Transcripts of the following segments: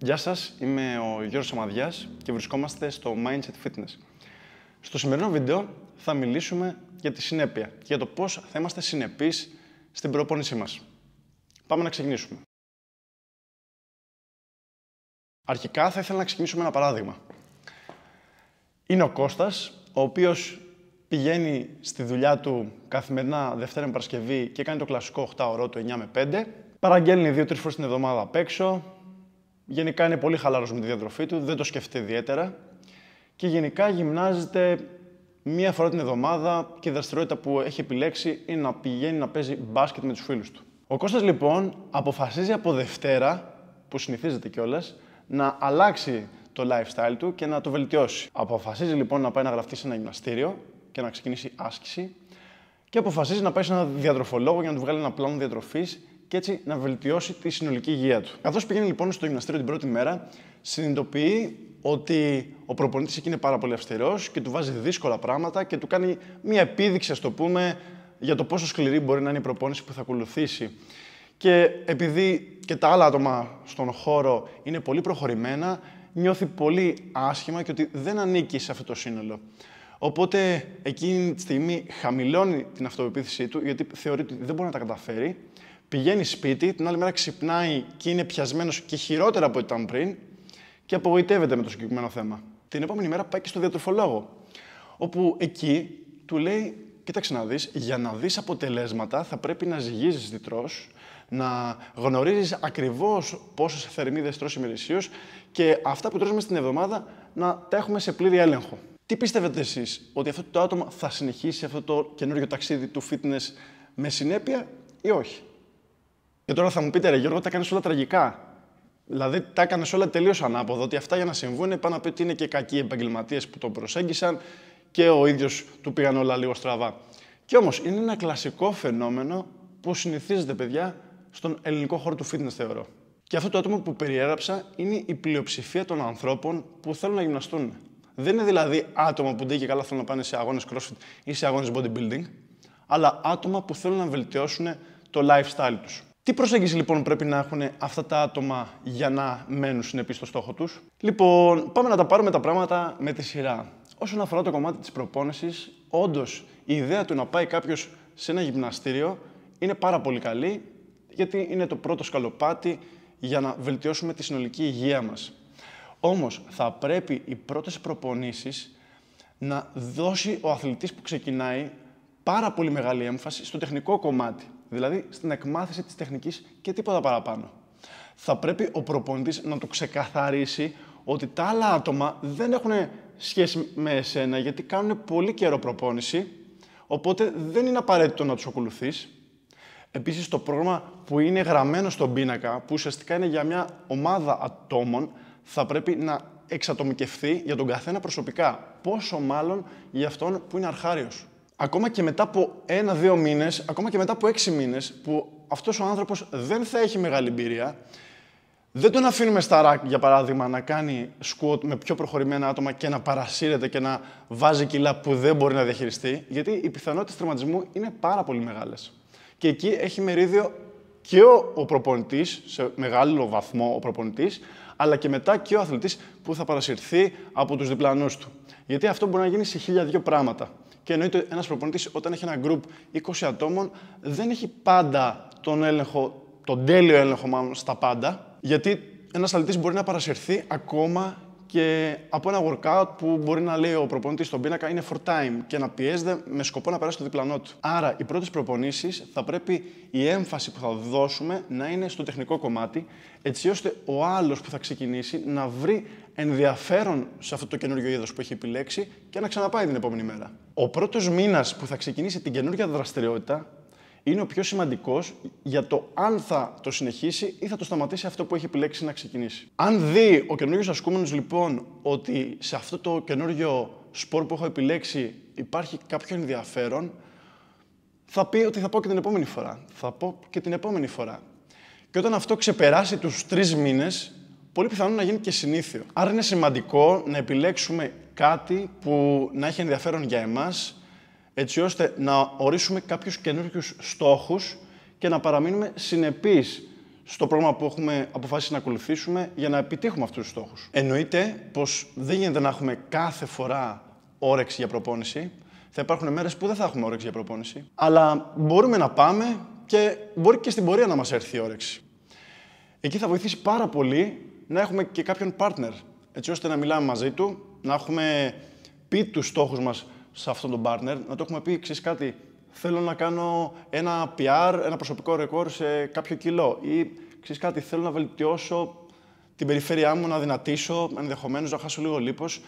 Γεια σας, είμαι ο Γιώργος Σαμαδιάς και βρισκόμαστε στο Mindset Fitness. Στο σημερινό βίντεο θα μιλήσουμε για τη συνέπεια και για το πώς θα είμαστε συνεπείς στην προπόνησή μας. Πάμε να ξεκινήσουμε. Αρχικά θα ήθελα να ξεκινήσουμε ένα παράδειγμα. Είναι ο Κώστας, ο οποίος πηγαίνει στη δουλειά του καθημερινά Δευτέρα με Παρασκευή και κάνει το κλασικό 8 ωρό του 9 με 5. Παραγγέλνει 2-3 φορές την εβδομάδα απ' έξω, Γενικά είναι πολύ χαλάρος με τη διατροφή του, δεν το σκεφτεί ιδιαίτερα και γενικά γυμνάζεται μία φορά την εβδομάδα και η δραστηριότητα που έχει επιλέξει είναι να πηγαίνει να παίζει μπάσκετ με τους φίλους του. Ο Κώστας λοιπόν αποφασίζει από Δευτέρα, που συνηθίζεται κιόλας, να αλλάξει το lifestyle του και να το βελτιώσει. Αποφασίζει λοιπόν να πάει να γραφτεί σε ένα γυμναστήριο και να ξεκινήσει άσκηση και αποφασίζει να πάει σε ένα διατροφολόγο για να του βγάλει ένα πλάνο διατροφής και έτσι να βελτιώσει τη συνολική υγεία του. Καθώς πηγαίνει λοιπόν στο γυμναστήριο την πρώτη μέρα, συνειδητοποιεί ότι ο προπονητής εκεί είναι πάρα πολύ αυστηρός και του βάζει δύσκολα πράγματα και του κάνει μια επίδειξη, ας το πούμε, για το πόσο σκληρή μπορεί να είναι η προπόνηση που θα ακολουθήσει. Και επειδή και τα άλλα άτομα στον χώρο είναι πολύ προχωρημένα, νιώθει πολύ άσχημα και ότι δεν ανήκει σε αυτό το σύνολο. Οπότε εκείνη τη στιγμή χαμηλώνει την αυτοπεποίθησή του, γιατί θεωρεί ότι δεν μπορεί να τα καταφέρει πηγαίνει σπίτι, την άλλη μέρα ξυπνάει και είναι πιασμένος και χειρότερα από ό,τι ήταν πριν και απογοητεύεται με το συγκεκριμένο θέμα. Την επόμενη μέρα πάει και στον διατροφολόγο. Όπου εκεί του λέει: Κοίταξε να δεις, για να δεις αποτελέσματα θα πρέπει να ζυγίζεις διτρό, να γνωρίζεις ακριβώς πόσες θερμίδες τρώσει ημερησίως και αυτά που τρώμε στην εβδομάδα να τα έχουμε σε πλήρη έλεγχο. Τι πιστεύετε εσείς, ότι αυτό το άτομο θα συνεχίσει αυτό το καινούριο ταξίδι του fitness με συνέπεια ή όχι. Και τώρα θα μου πείτε, ρε Γιώργο, τα κάνει όλα τραγικά. Δηλαδή, τα έκανες όλα τελείως ανάποδο. Ότι αυτά για να συμβούν πάνω απ' ότι είναι και κακοί επαγγελματίες που τον προσέγγισαν και ο ίδιος του πήγαν όλα λίγο στραβά. Και όμως είναι ένα κλασικό φαινόμενο που συνηθίζεται, παιδιά, στον ελληνικό χώρο του fitness, θεωρώ. Και αυτό το άτομο που περιέγραψα είναι η πλειοψηφία των ανθρώπων που θέλουν να γυμναστούν. Δεν είναι δηλαδή άτομα που ντε και καλά θέλουν να πάνε σε αγώνες crossfit ή σε αγώνες bodybuilding, αλλά άτομα που θέλουν να βελτιώσουν το lifestyle τους. Τι προσέγγιση λοιπόν πρέπει να έχουν αυτά τα άτομα για να μένουν συνεπεί στο στόχο τους. Λοιπόν, πάμε να τα πάρουμε τα πράγματα με τη σειρά. Όσον αφορά το κομμάτι της προπόνησης, όντως η ιδέα του να πάει κάποιος σε ένα γυμναστήριο είναι πάρα πολύ καλή, γιατί είναι το πρώτο σκαλοπάτι για να βελτιώσουμε τη συνολική υγεία μας. Όμως, θα πρέπει οι πρώτες προπονήσεις να δώσει ο αθλητής που ξεκινάει πάρα πολύ μεγάλη έμφαση στο τεχνικό κομμάτι δηλαδή στην εκμάθηση της τεχνικής και τίποτα παραπάνω. Θα πρέπει ο προπονητής να το ξεκαθαρίσει ότι τα άλλα άτομα δεν έχουν σχέση με εσένα γιατί κάνουν πολύ καιρό προπόνηση, οπότε δεν είναι απαραίτητο να τους ακολουθείς. Επίσης το πρόγραμμα που είναι γραμμένο στον πίνακα, που ουσιαστικά είναι για μια ομάδα ατόμων, θα πρέπει να εξατομικευθεί για τον καθένα προσωπικά, πόσο μάλλον για αυτόν που είναι αρχάριος ακόμα και μετά από ένα-δύο μήνες, ακόμα και μετά από έξι μήνες, που αυτός ο άνθρωπος δεν θα έχει μεγάλη εμπειρία, δεν τον αφήνουμε στα ρακ, για παράδειγμα, να κάνει σκουότ με πιο προχωρημένα άτομα και να παρασύρεται και να βάζει κιλά που δεν μπορεί να διαχειριστεί, γιατί οι πιθανότητες τραυματισμού είναι πάρα πολύ μεγάλες. Και εκεί έχει μερίδιο και ο, ο προπονητής, σε μεγάλο βαθμό ο προπονητής, αλλά και μετά και ο αθλητής που θα παρασυρθεί από τους διπλανούς του. Γιατί αυτό μπορεί να γίνει σε χίλια δύο πράγματα. Και εννοείται ένας προπονητής όταν έχει ένα γκρουπ 20 ατόμων δεν έχει πάντα τον έλεγχο, τον τέλειο έλεγχο μάλλον στα πάντα. Γιατί ένας αθλητής μπορεί να παρασυρθεί ακόμα και από ένα workout που μπορεί να λέει ο προπονητής στον πίνακα είναι for time και να πιέζεται με σκοπό να περάσει το διπλανό του. Άρα, οι πρώτες προπονήσεις θα πρέπει η έμφαση που θα δώσουμε να είναι στο τεχνικό κομμάτι, έτσι ώστε ο άλλος που θα ξεκινήσει να βρει ενδιαφέρον σε αυτό το καινούριο είδος που έχει επιλέξει και να ξαναπάει την επόμενη μέρα. Ο πρώτος μήνας που θα ξεκινήσει την καινούργια δραστηριότητα είναι ο πιο σημαντικός για το αν θα το συνεχίσει ή θα το σταματήσει αυτό που έχει επιλέξει να ξεκινήσει. Αν δει ο καινούριο ασκούμενος λοιπόν ότι σε αυτό το καινούριο σπορ που έχω επιλέξει υπάρχει κάποιο ενδιαφέρον, θα πει ότι θα πω και την επόμενη φορά. Θα πω και την επόμενη φορά. Και όταν αυτό ξεπεράσει τους τρεις μήνες, πολύ πιθανό να γίνει και συνήθιο. Άρα είναι σημαντικό να επιλέξουμε κάτι που να έχει ενδιαφέρον για εμάς, έτσι ώστε να ορίσουμε κάποιους καινούριους στόχους και να παραμείνουμε συνεπείς στο πρόγραμμα που έχουμε αποφασίσει να ακολουθήσουμε για να επιτύχουμε αυτούς τους στόχους. Εννοείται πως δεν γίνεται να έχουμε κάθε φορά όρεξη για προπόνηση. Θα υπάρχουν μέρες που δεν θα έχουμε όρεξη για προπόνηση. Αλλά μπορούμε να πάμε και μπορεί και στην πορεία να μας έρθει η όρεξη. Εκεί θα βοηθήσει πάρα πολύ να έχουμε και κάποιον partner, έτσι ώστε να μιλάμε μαζί του, να έχουμε πει τους στόχους μας σε αυτόν τον partner, να το έχουμε πει, ξέρεις κάτι, θέλω να κάνω ένα PR, ένα προσωπικό ρεκόρ σε κάποιο κιλό ή, ξέρει κάτι, θέλω να βελτιώσω την περιφέρειά μου, να δυνατήσω, ενδεχομένως να χάσω λίγο λίπος.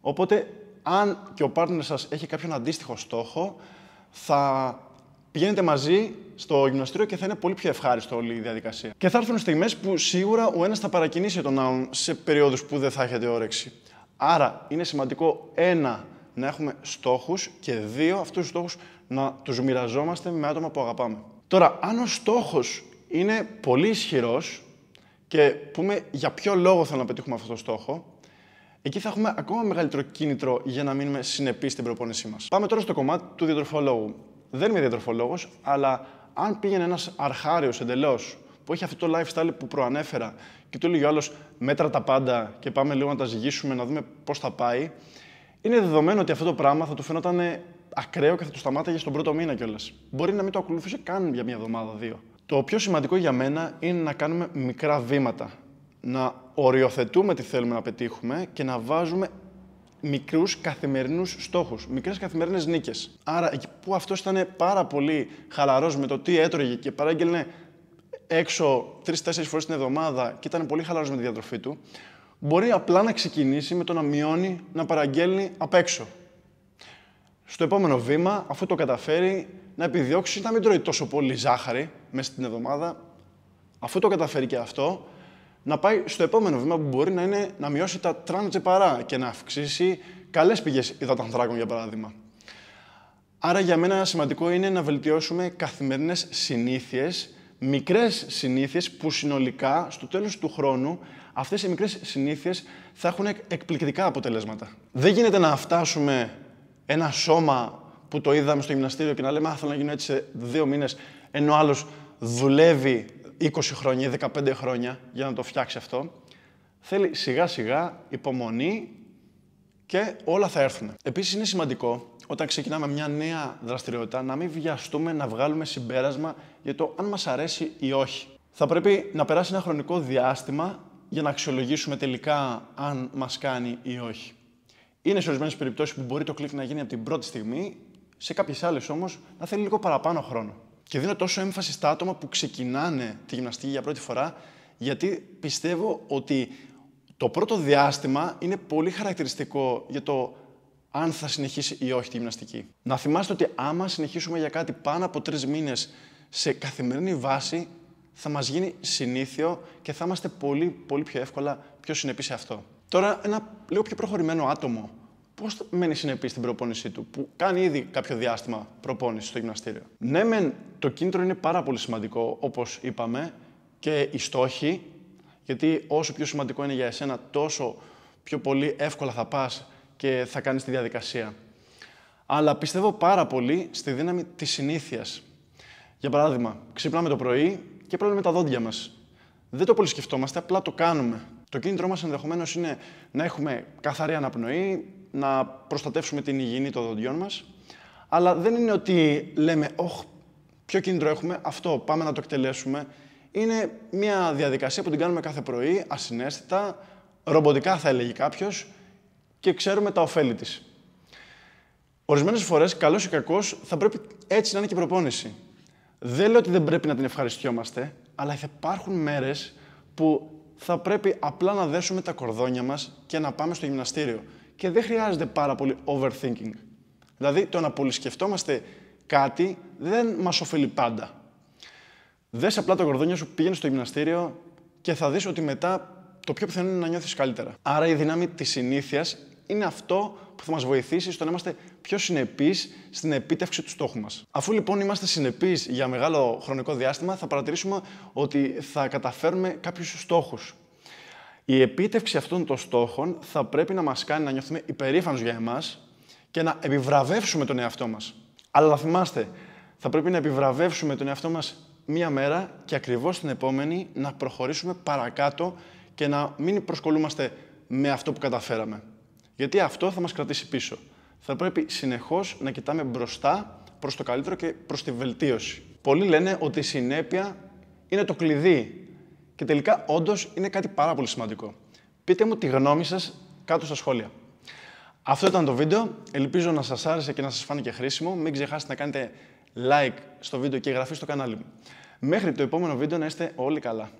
Οπότε, αν και ο partner σας έχει κάποιον αντίστοιχο στόχο, θα πηγαίνετε μαζί στο γυμναστήριο και θα είναι πολύ πιο ευχάριστο όλη η διαδικασία. Και θα έρθουν στιγμές που σίγουρα ο ένας θα παρακινήσει τον άλλον σε περίοδους που δεν θα έχετε όρεξη. Άρα είναι σημαντικό ένα να έχουμε στόχους και δύο αυτούς τους στόχους να τους μοιραζόμαστε με άτομα που αγαπάμε. Τώρα, αν ο στόχος είναι πολύ ισχυρός και πούμε για ποιο λόγο θέλω να πετύχουμε αυτό το στόχο, εκεί θα έχουμε ακόμα μεγαλύτερο κίνητρο για να μείνουμε συνεπείς στην προπόνησή μας. Πάμε τώρα στο κομμάτι του διατροφολόγου δεν είμαι διατροφολόγο, αλλά αν πήγαινε ένας αρχάριος εντελώς που έχει αυτό το lifestyle που προανέφερα και του έλεγε ο άλλος μέτρα τα πάντα και πάμε λίγο να τα ζυγίσουμε, να δούμε πώς θα πάει, είναι δεδομένο ότι αυτό το πράγμα θα του φαινόταν ακραίο και θα το σταμάταγε στον πρώτο μήνα κιόλας. Μπορεί να μην το ακολούθησε καν για μία εβδομάδα, δύο. Το πιο σημαντικό για μένα είναι να κάνουμε μικρά βήματα. Να οριοθετούμε τι θέλουμε να πετύχουμε και να βάζουμε μικρούς καθημερινούς στόχους, μικρές καθημερινές νίκες. Άρα, εκεί που αυτός ήταν πάρα πολύ χαλαρός με το τι έτρωγε και παράγγελνε έξω τρει-τέσσερι φορές την εβδομάδα και ήταν πολύ χαλαρός με τη διατροφή του, μπορεί απλά να ξεκινήσει με το να μειώνει, να παραγγέλνει απ' έξω. Στο επόμενο βήμα, αφού το καταφέρει, να επιδιώξει να μην τρώει τόσο πολύ ζάχαρη μέσα στην εβδομάδα. Αφού το καταφέρει και αυτό, να πάει στο επόμενο βήμα που μπορεί να είναι να μειώσει τα παρά και να αυξήσει καλές πηγές υδατανθράκων, για παράδειγμα. Άρα, για μένα σημαντικό είναι να βελτιώσουμε καθημερινές συνήθειες, μικρές συνήθειες που συνολικά στο τέλος του χρόνου αυτές οι μικρές συνήθειες θα έχουν εκπληκτικά αποτελέσματα. Δεν γίνεται να φτάσουμε ένα σώμα που το είδαμε στο γυμναστήριο και να λέμε θέλω να γίνω έτσι σε δύο μήνες, ενώ άλλος δουλεύει 20 χρόνια, 15 χρόνια για να το φτιάξει αυτό. Θέλει σιγά σιγά υπομονή και όλα θα έρθουν. Επίσης είναι σημαντικό όταν ξεκινάμε μια νέα δραστηριότητα να μην βιαστούμε να βγάλουμε συμπέρασμα για το αν μας αρέσει ή όχι. Θα πρέπει να περάσει ένα χρονικό διάστημα για να αξιολογήσουμε τελικά αν μας κάνει ή όχι. Είναι σε ορισμένες περιπτώσεις που μπορεί το κλικ να γίνει από την πρώτη στιγμή, σε κάποιες άλλες όμως να θέλει λίγο παραπάνω χρόνο. Και δίνω τόσο έμφαση στα άτομα που ξεκινάνε τη γυμναστική για πρώτη φορά, γιατί πιστεύω ότι το πρώτο διάστημα είναι πολύ χαρακτηριστικό για το αν θα συνεχίσει ή όχι τη γυμναστική. Να θυμάστε ότι άμα συνεχίσουμε για κάτι πάνω από τρεις μήνες σε καθημερινή βάση, θα μας γίνει συνήθιο και θα είμαστε πολύ, πολύ πιο εύκολα πιο συνεπείς σε αυτό. Τώρα, ένα λίγο πιο προχωρημένο άτομο πώς μένει συνεπής στην προπόνησή του, που κάνει ήδη κάποιο διάστημα προπόνηση στο γυμναστήριο. Ναι, μεν το κίνητρο είναι πάρα πολύ σημαντικό, όπως είπαμε, και οι στόχοι, γιατί όσο πιο σημαντικό είναι για εσένα, τόσο πιο πολύ εύκολα θα πας και θα κάνεις τη διαδικασία. Αλλά πιστεύω πάρα πολύ στη δύναμη της συνήθειας. Για παράδειγμα, ξυπνάμε το πρωί και με τα δόντια μας. Δεν το πολύ σκεφτόμαστε, απλά το κάνουμε. Το κίνητρό μας ενδεχομένως είναι να έχουμε καθαρή αναπνοή, να προστατεύσουμε την υγιεινή των δοντιών μας. Αλλά δεν είναι ότι λέμε, όχ, ποιο κίνητρο έχουμε, αυτό πάμε να το εκτελέσουμε». Είναι μια διαδικασία που την κάνουμε κάθε πρωί, ασυναίσθητα, ρομποτικά θα έλεγε κάποιος και ξέρουμε τα ωφέλη της. Ορισμένες φορές, καλός ή κακός, θα πρέπει έτσι να είναι και η προπόνηση. Δεν λέω ότι δεν πρέπει να την ευχαριστιόμαστε, αλλά θα υπάρχουν μέρες που θα πρέπει απλά να δέσουμε τα κορδόνια μας και να πάμε στο γυμναστήριο και δεν χρειάζεται πάρα πολύ overthinking. Δηλαδή, το να πολυσκεφτόμαστε κάτι δεν μας ωφελεί πάντα. Δες απλά το κορδόνια σου, πήγαινε στο γυμναστήριο και θα δεις ότι μετά το πιο πιθανό είναι να νιώθεις καλύτερα. Άρα, η δύναμη της συνήθειας είναι αυτό που θα μας βοηθήσει στο να είμαστε πιο συνεπείς στην επίτευξη του στόχου μας. Αφού λοιπόν είμαστε συνεπείς για μεγάλο χρονικό διάστημα, θα παρατηρήσουμε ότι θα καταφέρουμε κάποιους στόχους η επίτευξη αυτών των στόχων θα πρέπει να μας κάνει να νιώθουμε υπερήφανοι για εμάς και να επιβραβεύσουμε τον εαυτό μας. Αλλά θυμάστε, θα πρέπει να επιβραβεύσουμε τον εαυτό μας μία μέρα και ακριβώς την επόμενη να προχωρήσουμε παρακάτω και να μην προσκολούμαστε με αυτό που καταφέραμε. Γιατί αυτό θα μας κρατήσει πίσω. Θα πρέπει συνεχώς να κοιτάμε μπροστά προς το καλύτερο και προς τη βελτίωση. Πολλοί λένε ότι η συνέπεια είναι το κλειδί και τελικά όντως είναι κάτι πάρα πολύ σημαντικό. Πείτε μου τη γνώμη σας κάτω στα σχόλια. Αυτό ήταν το βίντεο. Ελπίζω να σας άρεσε και να σας φάνηκε χρήσιμο. Μην ξεχάσετε να κάνετε like στο βίντεο και εγγραφή στο κανάλι μου. Μέχρι το επόμενο βίντεο να είστε όλοι καλά.